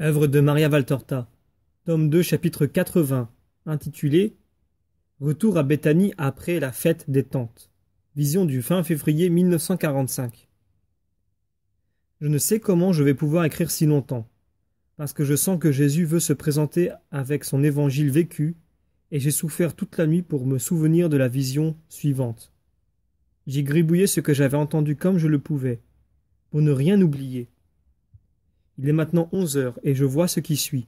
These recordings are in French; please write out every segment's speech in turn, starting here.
œuvre de Maria Valtorta, tome 2, chapitre 80, intitulé Retour à Béthanie après la fête des tentes. Vision du fin février 1945. Je ne sais comment je vais pouvoir écrire si longtemps, parce que je sens que Jésus veut se présenter avec son évangile vécu, et j'ai souffert toute la nuit pour me souvenir de la vision suivante. J'ai gribouillé ce que j'avais entendu comme je le pouvais, pour ne rien oublier. Il est maintenant onze heures, et je vois ce qui suit.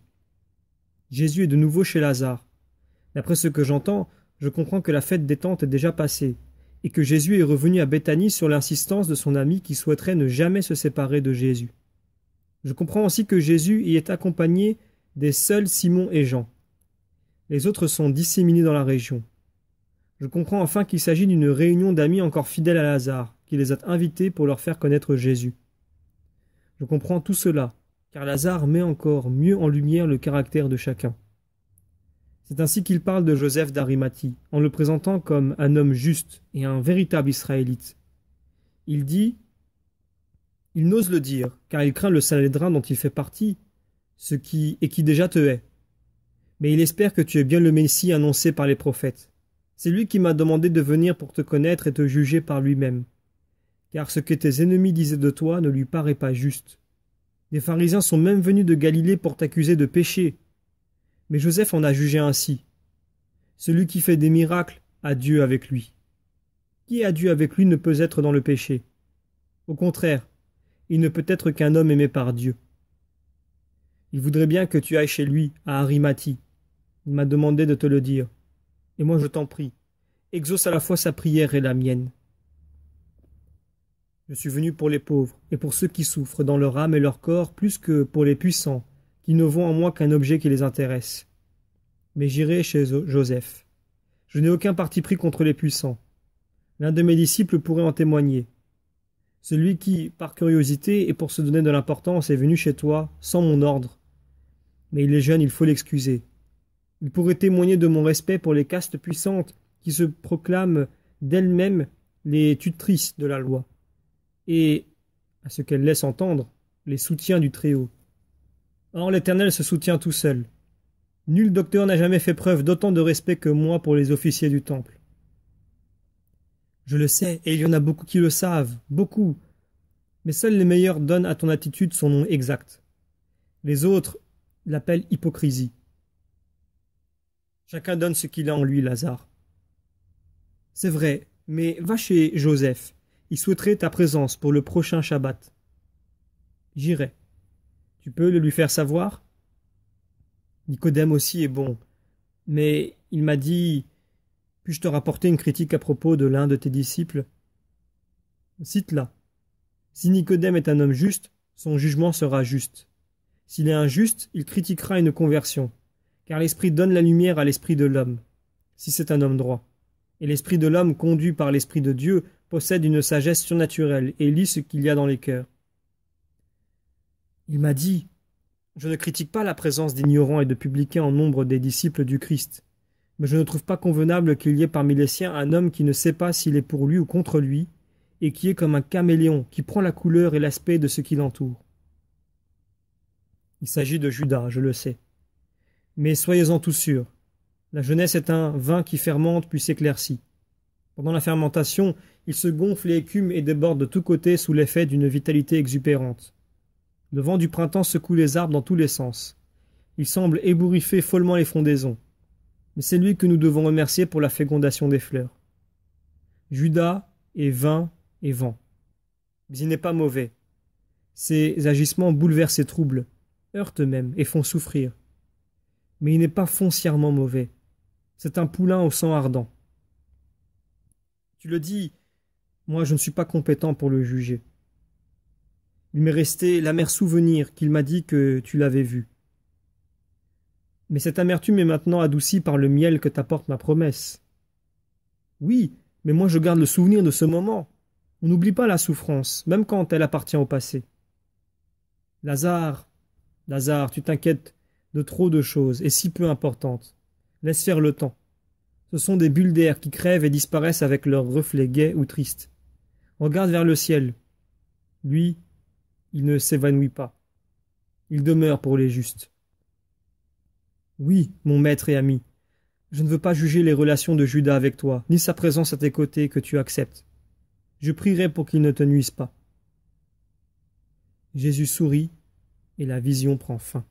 Jésus est de nouveau chez Lazare. D'après ce que j'entends, je comprends que la fête des tentes est déjà passée, et que Jésus est revenu à Béthanie sur l'insistance de son ami qui souhaiterait ne jamais se séparer de Jésus. Je comprends aussi que Jésus y est accompagné des seuls Simon et Jean. Les autres sont disséminés dans la région. Je comprends enfin qu'il s'agit d'une réunion d'amis encore fidèles à Lazare, qui les a invités pour leur faire connaître Jésus. Je comprends tout cela, car Lazare met encore mieux en lumière le caractère de chacun. C'est ainsi qu'il parle de Joseph d'Arimathie, en le présentant comme un homme juste et un véritable israélite. Il dit Il n'ose le dire, car il craint le salédrin dont il fait partie, ce qui et qui déjà te hait. Mais il espère que tu es bien le Messie annoncé par les prophètes. C'est lui qui m'a demandé de venir pour te connaître et te juger par lui-même car ce que tes ennemis disaient de toi ne lui paraît pas juste. Les pharisiens sont même venus de Galilée pour t'accuser de péché. Mais Joseph en a jugé ainsi. Celui qui fait des miracles a Dieu avec lui. Qui a Dieu avec lui ne peut être dans le péché. Au contraire, il ne peut être qu'un homme aimé par Dieu. Il voudrait bien que tu ailles chez lui, à Arimati. Il m'a demandé de te le dire. Et moi je t'en prie, exauce à la fois sa prière et la mienne. Je suis venu pour les pauvres, et pour ceux qui souffrent dans leur âme et leur corps plus que pour les puissants, qui ne vont en moi qu'un objet qui les intéresse. Mais j'irai chez Joseph. Je n'ai aucun parti pris contre les puissants. L'un de mes disciples pourrait en témoigner. Celui qui, par curiosité et pour se donner de l'importance, est venu chez toi, sans mon ordre. Mais il est jeune, il faut l'excuser. Il pourrait témoigner de mon respect pour les castes puissantes qui se proclament d'elles-mêmes les tutrices de la loi et à ce qu'elle laisse entendre les soutiens du Très-Haut. Or l'Éternel se soutient tout seul. Nul docteur n'a jamais fait preuve d'autant de respect que moi pour les officiers du temple. Je le sais, et il y en a beaucoup qui le savent, beaucoup. Mais seuls les meilleurs donnent à ton attitude son nom exact. Les autres l'appellent hypocrisie. Chacun donne ce qu'il a en lui, Lazare. C'est vrai, mais va chez Joseph il souhaiterait ta présence pour le prochain Shabbat. J'irai. Tu peux le lui faire savoir Nicodème aussi est bon, mais il m'a dit Puis-je te rapporter une critique à propos de l'un de tes disciples Cite-la. Si Nicodème est un homme juste, son jugement sera juste. S'il est injuste, il critiquera une conversion, car l'esprit donne la lumière à l'esprit de l'homme, si c'est un homme droit. Et l'esprit de l'homme conduit par l'esprit de Dieu possède une sagesse surnaturelle et lit ce qu'il y a dans les cœurs. Il m'a dit Je ne critique pas la présence d'ignorants et de publicains en nombre des disciples du Christ, mais je ne trouve pas convenable qu'il y ait parmi les siens un homme qui ne sait pas s'il est pour lui ou contre lui, et qui est comme un caméléon qui prend la couleur et l'aspect de ce qui l'entoure. Il s'agit de Judas, je le sais. Mais soyez-en tout sûr, la jeunesse est un vin qui fermente puis s'éclaircit. Pendant la fermentation, il se gonfle et écume et déborde de tous côtés sous l'effet d'une vitalité exubérante. Le vent du printemps secoue les arbres dans tous les sens. Il semble ébouriffer follement les frondaisons. Mais c'est lui que nous devons remercier pour la fécondation des fleurs. Judas est vin et vent. Mais il n'est pas mauvais. Ses agissements bouleversent et troubles, heurtent même et font souffrir. Mais il n'est pas foncièrement mauvais. C'est un poulain au sang ardent le dis, moi je ne suis pas compétent pour le juger. Il m'est resté l'amer souvenir qu'il m'a dit que tu l'avais vu. Mais cette amertume est maintenant adoucie par le miel que t'apporte ma promesse. Oui, mais moi je garde le souvenir de ce moment. On n'oublie pas la souffrance, même quand elle appartient au passé. Lazare, Lazare, tu t'inquiètes de trop de choses, et si peu importantes. Laisse faire le temps. Ce sont des bulles d'air qui crèvent et disparaissent avec leurs reflets gais ou tristes. Regarde vers le ciel. Lui, il ne s'évanouit pas. Il demeure pour les justes. Oui, mon maître et ami, je ne veux pas juger les relations de Judas avec toi, ni sa présence à tes côtés que tu acceptes. Je prierai pour qu'il ne te nuise pas. Jésus sourit, et la vision prend fin.